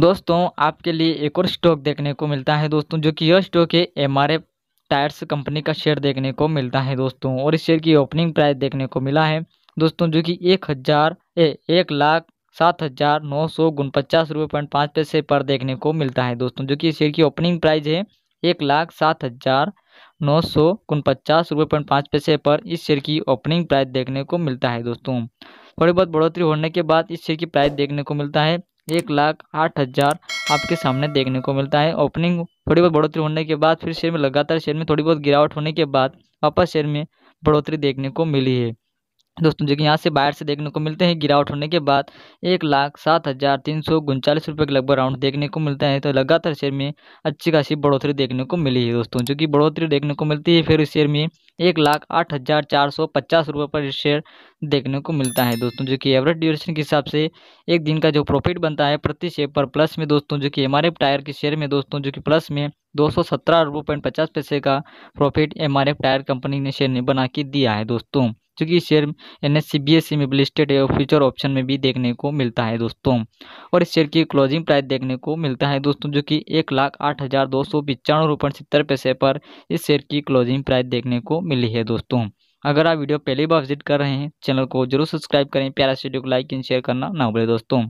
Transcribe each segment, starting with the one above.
दोस्तों आपके लिए एक और स्टॉक देखने को मिलता है दोस्तों जो कि यह स्टॉक है एम टायर्स कंपनी का शेयर देखने को मिलता है दोस्तों और इस शेयर की ओपनिंग प्राइस देखने को मिला है दोस्तों जो कि एक हज़ार एक लाख सात हज़ार नौ सौ उनपचास रुपये पॉइंट पाँच पैसे पर देखने को मिलता है दोस्तों जो कि इस शेयर की ओपनिंग प्राइस है एक लाख सात हज़ार नौ सौ उनपचास रुपये पॉइंट पाँच पैसे पर इस शेयर की ओपनिंग प्राइस देखने को मिलता है दोस्तों थोड़ी बहुत बढ़ोतरी होने के बाद इस शेयर की प्राइस देखने को मिलता है एक लाख आठ हज़ार आपके सामने देखने को मिलता है ओपनिंग थोड़ी बहुत बढ़ोतरी होने के बाद फिर शेयर में लगातार शेयर में थोड़ी बहुत गिरावट होने के बाद वापस शेयर में बढ़ोतरी देखने को मिली है दोस्तों जो कि यहाँ से बाहर से देखने को मिलते हैं गिरावट होने के बाद एक लाख सात हज़ार तीन सौ उनचालीस रुपये के लगभग राउंड देखने को मिलता है तो लगातार शेयर में अच्छी खासी बढ़ोतरी देखने को मिली है दोस्तों जो कि बढ़ोतरी देखने को मिलती है फिर इस शेयर में एक लाख आठ हज़ार चार सौ पचास रुपये पर शेयर देखने को मिलता है दोस्तों जो कि एवरेज ड्यूरेशन के हिसाब से एक दिन का जो प्रॉफिट बनता है प्रति शेयर पर प्लस में दोस्तों जो कि एम टायर के शेयर में दोस्तों जो कि प्लस में दो सौ सत्रह रुपये पॉइंट पचास पैसे का प्रॉफिट एम टायर कंपनी ने शेयर ने बना के दिया है दोस्तों जो कि share N S C B S C में लिस्टेड है और फ्यूचर ऑप्शन में भी देखने को मिलता है दोस्तों और इस शेयर की क्लोजिंग प्राइस देखने को मिलता है दोस्तों जो कि एक लाख आठ हज़ार दो सौ पचानवे रुपये सत्तर पैसे पर इस शेयर की क्लोजिंग प्राइस देखने को मिली है दोस्तों अगर आप वीडियो पहली बार विजिट कर रहे हैं चैनल को जरूर सब्सक्राइब करें प्यारा वीडियो को लाइक एंड शेयर करना ना भूलें दोस्तों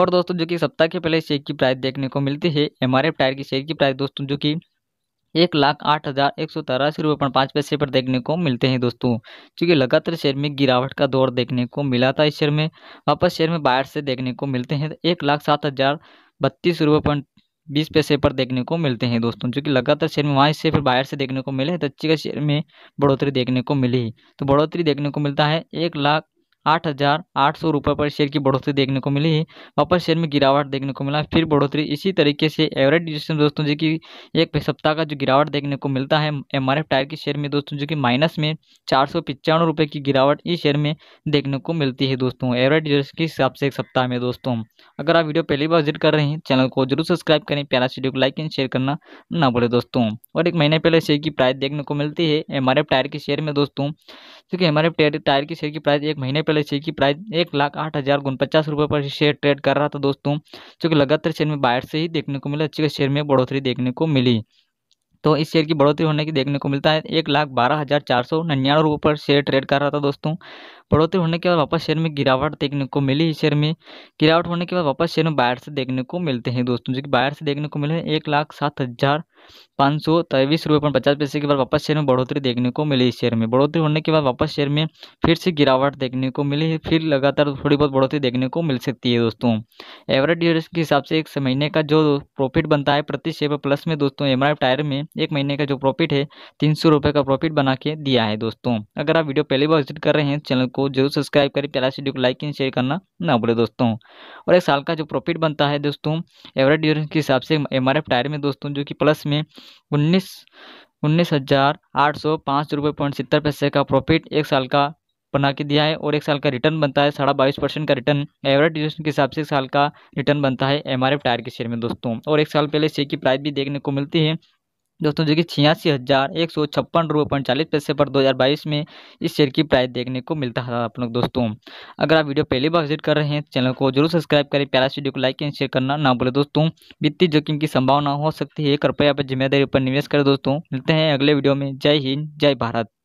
और दोस्तों जो कि सप्ताह के पहले शेयर की प्राइस देखने को मिलती है एम टायर की शेयर की प्राइस दोस्तों जो कि एक लाख आठ हज़ार एक सौ तिरासी रुपये पाँच पैसे पर देखने को मिलते हैं दोस्तों क्योंकि लगातार शेयर में गिरावट का दौर देखने को मिला था इस शेयर में वापस शेयर में बाहर से देखने को मिलते हैं एक लाख सात हज़ार बत्तीस रुपये पॉइंट बीस पैसे पर देखने को मिलते हैं दोस्तों जो लगातार शेयर में वहाँ से फिर बाहर से देखने को मिले तो अच्छी का शेयर में बढ़ोतरी देखने को मिली तो बढ़ोतरी देखने को मिलता है एक लाख आठ हज़ार आठ सौ रुपये पर शेयर की बढ़ोतरी देखने को मिली है वापस शेयर में गिरावट देखने को मिला फिर बढ़ोतरी इसी तरीके से एवरेज डिजिशन दोस्तों जो कि एक सप्ताह का जो गिरावट देखने को मिलता है एम आर टायर के शेयर में दोस्तों जो कि माइनस में चार सौ पचानवे रुपये की गिरावट इस शेयर में देखने को मिलती है दोस्तों एवरेज डिजिशन के हिसाब से एक सप्ताह में दोस्तों अगर आप वीडियो पहली बार विजिट कर रहे हैं चैनल को जरूर सब्सक्राइब करें प्यारा वीडियो को लाइक एंड शेयर करना ना भूलें दोस्तों और एक महीने पहले शेयर की प्राइस देखने को मिलती है एम आर टायर के शेयर में दोस्तों क्योंकि एम टायर टायर की शेयर की प्राइस एक महीने पहले शेयर की प्राइस एक लाख आठ हज़ार उनपचास रुपये पर शेयर ट्रेड कर रहा था दोस्तों क्योंकि लगातार शेयर में बाहर से ही देखने को मिला अच्छी शेयर में बढ़ोतरी देखने को मिली तो इस शेयर की बढ़ोतरी होने की देखने को मिलता है एक लाख बारह हज़ार चार सौ निन्यानवे रुपये पर शेयर ट्रेड कर रहा था दोस्तों बढ़ोतरी होने के बाद वापस शेयर में गिरावट देखने को मिली इस शेयर में गिरावट होने के बाद वापस शेयर में बाहर से देखने को मिलते हैं दोस्तों जो कि बाहर से देखने को मिले एक लाख सात हज़ार पाँच सौ तेईस रुपये पॉइंट पचास पैसे के बाद वापस शेयर में बढ़ोतरी देखने को मिली इस शेयर में बढ़ोतरी होने के बाद वापस शेयर में फिर से गिरावट देखने को मिली है फिर लगातार थोड़ी बहुत बढ़ोतरी देखने को मिल सकती है दोस्तों एवरेज ड्यूरेशन के हिसाब से एक महीने का जो प्रॉफिट बनता है प्रति शेयर प्लस में दोस्तों एम टायर में एक महीने का जो प्रॉफिट है तीन सौ का प्रॉफिट बना के दिया है दोस्तों अगर आप वीडियो पहली बार विजिट कर रहे हैं तो चैनल को जरूर सब्सक्राइब करें प्यारा वीडियो को लाइक एंड शेयर करना ना भूलें दोस्तों और एक साल का जो प्रॉफिट बनता है दोस्तों एवरेज ड्यूरेशन के हिसाब से एम टायर में दोस्तों जो कि प्लस में उन्नीस उन्नीस हज़ार आठ सौ पाँच रुपये पॉइंट सत्तर पैसे का प्रॉफिट एक साल का बना के दिया है और एक साल का रिटर्न बनता है साढ़ा बाईस परसेंट का रिटर्न एवरेज ड्यूरेशन के हिसाब से एक साल का रिटर्न बनता है एमआरएफ टायर के शेयर में दोस्तों और एक साल पहले शेयर की प्राइस भी देखने को मिलती है दोस्तों जो कि छियासी हज़ार एक सौ छप्पन रुपये पैंतालीस पैसे पर 2022 में इस शेयर की प्राइस देखने को मिलता है आप लोग दोस्तों अगर आप वीडियो पहली बार विजिट कर रहे हैं चैनल को जरूर सब्सक्राइब करें प्यारा वीडियो को लाइक एंड शेयर करना ना बोले दोस्तों वित्तीय जोखिम की संभावना हो सकती है कृपया आप जिम्मेदारी पर निवेश करें दोस्तों मिलते हैं अगले वीडियो में जय हिंद जय भारत